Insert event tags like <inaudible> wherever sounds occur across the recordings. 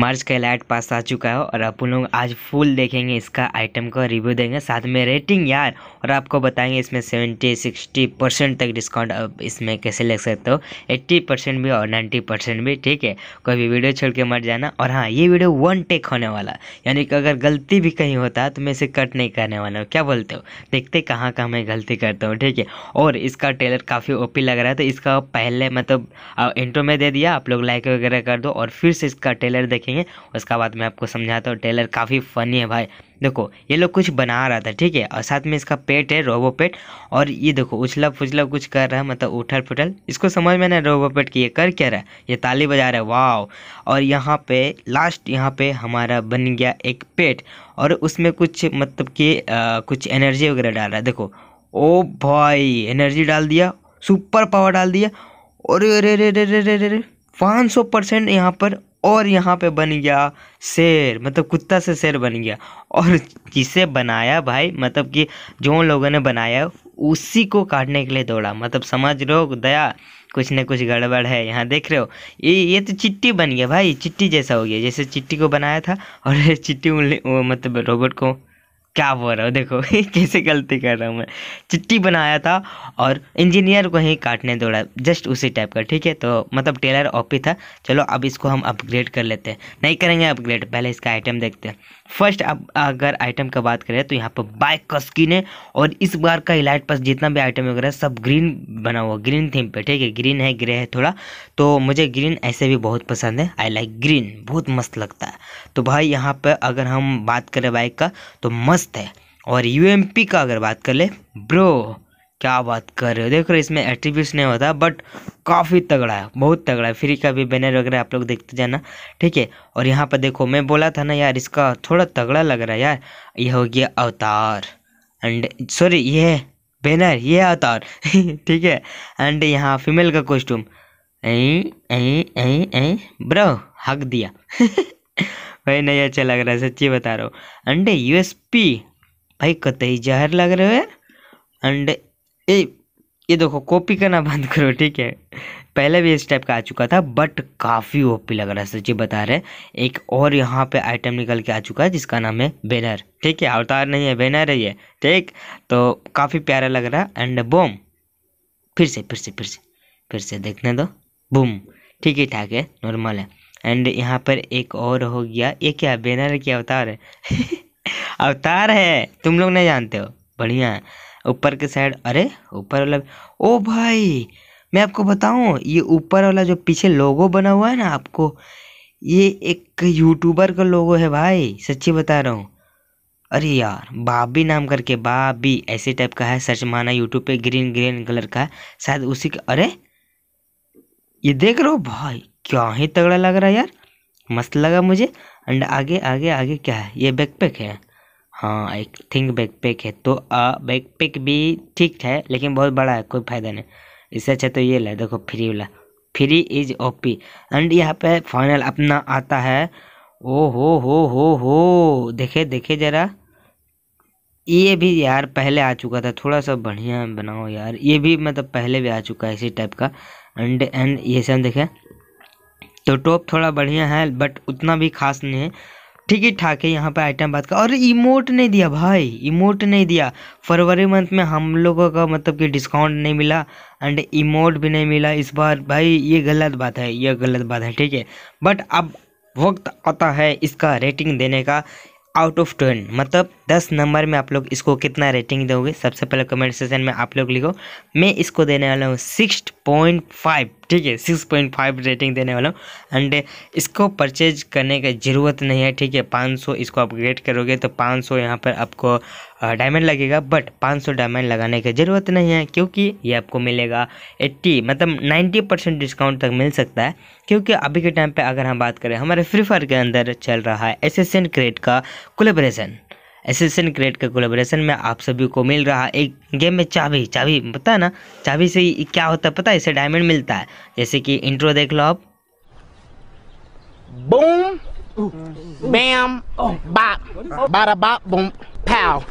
मार्च का light pass आ चुका है और आप लोग आज फुल देखेंगे इसका आइटम का रिव्यू देंगे साथ में रेटिंग यार और आपको बताएंगे इसमें सेवेंटी सिक्सटी परसेंट तक डिस्काउंट आप इसमें कैसे ले सकते हो एट्टी परसेंट भी और नाइन्टी परसेंट भी ठीक है कोई भी वीडियो छोड़ के मर जाना और हाँ ये वीडियो वन टेक होने वाला यानी कि अगर गलती भी कहीं होता तो मैं इसे कट नहीं करने वाला हूँ क्या बोलते हो देखते कहाँ कहाँ मैं गलती करता हूँ ठीक है और इसका टेलर काफ़ी ओपी लग रहा है तो इसका पहले मतलब इंट्रो में दे दिया आप लोग लाइक वगैरह कर दो और फिर से इसका टेलर देख देखेंगे उसका बाद में आपको समझाता हूँ ट्रेलर काफ़ी फनी है भाई देखो ये लोग कुछ बना रहा था ठीक है और साथ में इसका पेट है रोबो पेट और ये देखो उछला फुछला कुछ कर रहा है मतलब उठल फुठल इसको समझ में ना रोबो पेट की ये कर क्या रहा है ये ताली बजा रहा है वाह और यहाँ पे लास्ट यहाँ पे हमारा बन गया एक पेट और उसमें कुछ मतलब कि कुछ एनर्जी वगैरह डाल रहा है देखो ओ भाई एनर्जी डाल दिया सुपर पावर डाल दिया और अरे अरे अरे अरे अरे पाँच सौ परसेंट यहाँ पर और यहाँ पे बन गया शेर मतलब कुत्ता से शेर बन गया और जिसे बनाया भाई मतलब कि जो लोगों ने बनाया उसी को काटने के लिए दौड़ा मतलब समझ हो दया कुछ ना कुछ गड़बड़ है यहाँ देख रहे हो ये ये तो चिट्टी बन गया भाई चिट्टी जैसा हो गया जैसे चिट्टी को बनाया था और चिट्टी मतलब रोबोट को क्या बोल रहा हूँ देखो <laughs> कैसे गलती कर रहा हूँ मैं चिट्टी बनाया था और इंजीनियर को ही काटने दौड़ा जस्ट उसी टाइप का ठीक है तो मतलब टेलर ओपी था चलो अब इसको हम अपग्रेड कर लेते हैं नहीं करेंगे अपग्रेड पहले इसका आइटम देखते हैं फर्स्ट आप अगर आइटम का बात करें तो यहाँ पर बाइक का स्किन है और इस बार का इलाइट पास जितना भी आइटम वगैरह सब ग्रीन बना हुआ ग्रीन थीम पे ठीक है ग्रीन है ग्रे है थोड़ा तो मुझे ग्रीन ऐसे भी बहुत पसंद है आई लाइक ग्रीन बहुत मस्त लगता है तो भाई यहाँ पर अगर हम बात करें बाइक का तो मस्त है और यू का अगर बात कर ले ब्रो क्या बात कर रहे हो देख रहे इसमें एट्रीब्यूट नहीं होता बट काफ़ी तगड़ा है बहुत तगड़ा है फ्री का भी बैनर वगैरह आप लोग देखते जाना ठीक है और यहाँ पर देखो मैं बोला था ना यार इसका थोड़ा तगड़ा लग रहा है यार ये हो गया अवतार एंड सॉरी ये बैनर ये अवतार <laughs> ठीक है एंड यहाँ फीमेल का कॉस्ट्यूम ब्रो हक दिया <laughs> भाई नहीं अच्छा लग रहा है सच्ची बता रहा हूँ अंडे यूएसपी भाई कतई जहर लग रहे हो यार ये ये देखो कॉपी करना <laughs> बंद करो ठीक है पहले भी इस टाइप का आ चुका था बट काफ़ी ओपी लग रहा है सच्ची बता रहे एक और यहाँ पे आइटम निकल के आ चुका है जिसका नाम है बैनर ठीक है अवतार नहीं है बैनर है ये ठीक तो काफ़ी प्यारा लग रहा है एंड बोम फिर से फिर से फिर से फिर से देखने दो बूम ठीक ही ठाक है नॉर्मल है एंड यहाँ पर एक और हो गया ये क्या बैनर है क्या अवतार है <laughs> अवतार है तुम लोग नहीं जानते हो बढ़िया है ऊपर के साइड अरे ऊपर वाला ओ भाई मैं आपको बताऊं ये ऊपर वाला जो पीछे लोगो बना हुआ है ना आपको ये एक यूट्यूबर का लोगो है भाई सच्ची बता रहा हूँ अरे यार बाबी नाम करके बाबी ऐसे टाइप का है सर्च माना यूट्यूब पे ग्रीन ग्रीन कलर का है शायद उसी का अरे ये देख रहे हो भाई क्या ही तगड़ा लग रहा है यार मस्त लगा मुझे एंड आगे आगे आगे क्या है ये बैकपैक है हाँ आई थिंक बैकपैक है तो आ बैकपैक भी ठीक है लेकिन बहुत बड़ा है कोई फ़ायदा नहीं इससे अच्छा तो ये ला देखो फ्री वाला फ्री इज ओपी एंड यहाँ पे फाइनल अपना आता है ओ हो हो हो हो देखे देखे ज़रा ये भी यार पहले आ चुका था थोड़ा सा बढ़िया बनाओ यार ये भी मतलब पहले भी आ चुका है इसी टाइप का एंड एंड ये सब देखें तो टॉप थोड़ा बढ़िया है बट उतना भी खास नहीं है ठीक ही ठाक है यहाँ पे आइटम बात का और इमोट नहीं दिया भाई इमोट नहीं दिया फरवरी मंथ में हम लोगों का मतलब कि डिस्काउंट नहीं मिला एंड इमोट भी नहीं मिला इस बार भाई ये गलत बात है ये गलत बात है ठीक है बट अब वक्त आता है इसका रेटिंग देने का आउट ऑफ टेन मतलब दस नंबर में आप लोग इसको कितना रेटिंग दोगे सबसे पहले कमेंट सेशन में आप लोग लिखो मैं इसको देने वाला हूँ सिक्स पॉइंट फाइव ठीक है सिक्स पॉइंट फाइव रेटिंग देने वाला हूँ एंड uh, इसको परचेज करने की ज़रूरत नहीं है ठीक है पाँच सौ इसको अपग्रेड करोगे तो पाँच सौ यहाँ पर आपको डायमंड uh, लगेगा बट पाँच सौ डायमंड लगाने की ज़रूरत नहीं है क्योंकि ये आपको मिलेगा एट्टी मतलब नाइन्टी परसेंट डिस्काउंट तक मिल सकता है क्योंकि अभी के टाइम पर अगर हम बात करें हमारे फ्री फायर के अंदर चल रहा है एसेसेंट क्रेड का कोलेब्रेशन एसोसिएशन क्रिएट का कोलेबोरेशन में आप सभी को मिल रहा एक गेम में चाबी चाबी पता है ना चाबी से क्या होता है पता है इसे डायमंड मिलता है जैसे कि इंट्रो देख लो आप बूम बैम बाप बारा बाप बूम पाव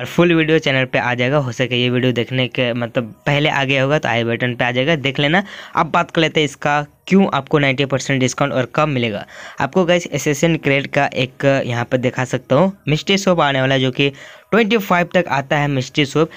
और फुल वीडियो चैनल पे आ जाएगा हो सके ये वीडियो देखने के मतलब पहले आगे होगा तो आई बटन पे आ जाएगा देख लेना अब बात कर लेते हैं इसका क्यों आपको 90 परसेंट डिस्काउंट और कब मिलेगा आपको गैस एसेसन क्रेड का एक यहाँ पर दिखा सकता हूँ मिस्ट्री शॉप आने वाला जो कि 25 तक आता है मिस्ट्री शॉप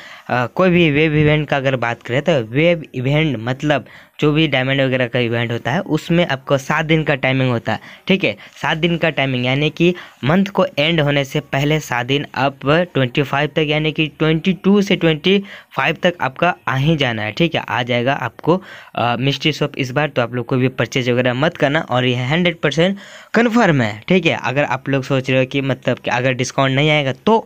कोई भी वेब इवेंट का अगर बात करें तो वेब इवेंट मतलब जो भी डायमंड वगैरह का इवेंट होता है उसमें आपको सात दिन का टाइमिंग होता है ठीक है सात दिन का टाइमिंग यानी कि मंथ को एंड होने से पहले सात दिन आप 25 तक यानी कि 22 से 25 तक आपका आ ही जाना है ठीक है आ जाएगा आपको मिस्ट्री शॉप इस बार तो आप लोग को भी परचेज वगैरह मत करना और ये हंड्रेड परसेंट कन्फर्म है ठीक है अगर आप लोग सोच रहे हो कि मतलब कि अगर डिस्काउंट नहीं आएगा तो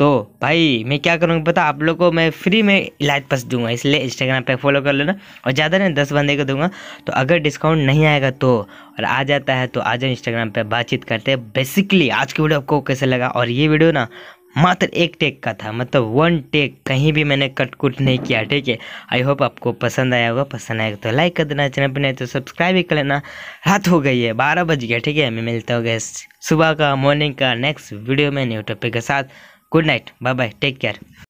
तो भाई मैं क्या करूँगा पता आप लोग को मैं फ्री में इलाज पस दूंगा इसलिए इंस्टाग्राम पे फॉलो कर लेना और ज़्यादा नहीं दस बंदे को दूंगा तो अगर डिस्काउंट नहीं आएगा तो और आ जाता है तो आ जाओ इंस्टाग्राम पे बातचीत करते हैं बेसिकली आज की वीडियो आपको कैसे लगा और ये वीडियो ना मात्र एक टेक का था मतलब वन टेक कहीं भी मैंने कट कुट नहीं किया ठीक है आई होप आपको पसंद आया होगा पसंद आएगा तो लाइक कर देना चैनल पर नहीं तो सब्सक्राइब भी कर लेना रात हो गई है बारह बज गया ठीक है मैं मिलता गैस सुबह का मॉर्निंग का नेक्स्ट वीडियो में न्यू टॉपिक के साथ good night bye bye take care